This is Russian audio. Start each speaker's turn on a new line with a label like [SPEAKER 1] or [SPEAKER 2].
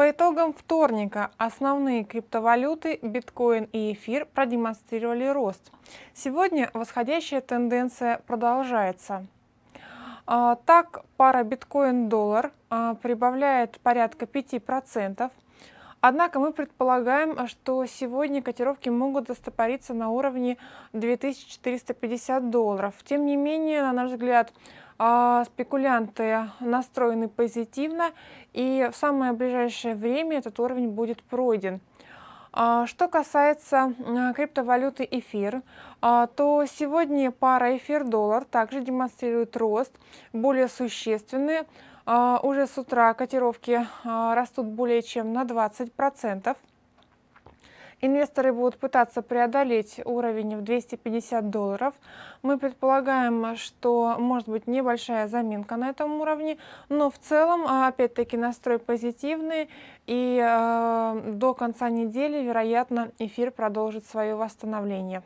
[SPEAKER 1] По итогам вторника основные криптовалюты биткоин и эфир продемонстрировали рост. Сегодня восходящая тенденция продолжается. А, так, пара биткоин-доллар а, прибавляет порядка 5%. Однако мы предполагаем, что сегодня котировки могут застопориться на уровне 2450 долларов. Тем не менее, на наш взгляд, а спекулянты настроены позитивно, и в самое ближайшее время этот уровень будет пройден. А что касается криптовалюты эфир, а, то сегодня пара эфир-доллар также демонстрирует рост, более существенный. Уже с утра котировки растут более чем на 20%. Инвесторы будут пытаться преодолеть уровень в 250 долларов. Мы предполагаем, что может быть небольшая заминка на этом уровне, но в целом, а, опять-таки, настрой позитивный. И э, до конца недели, вероятно, эфир продолжит свое восстановление.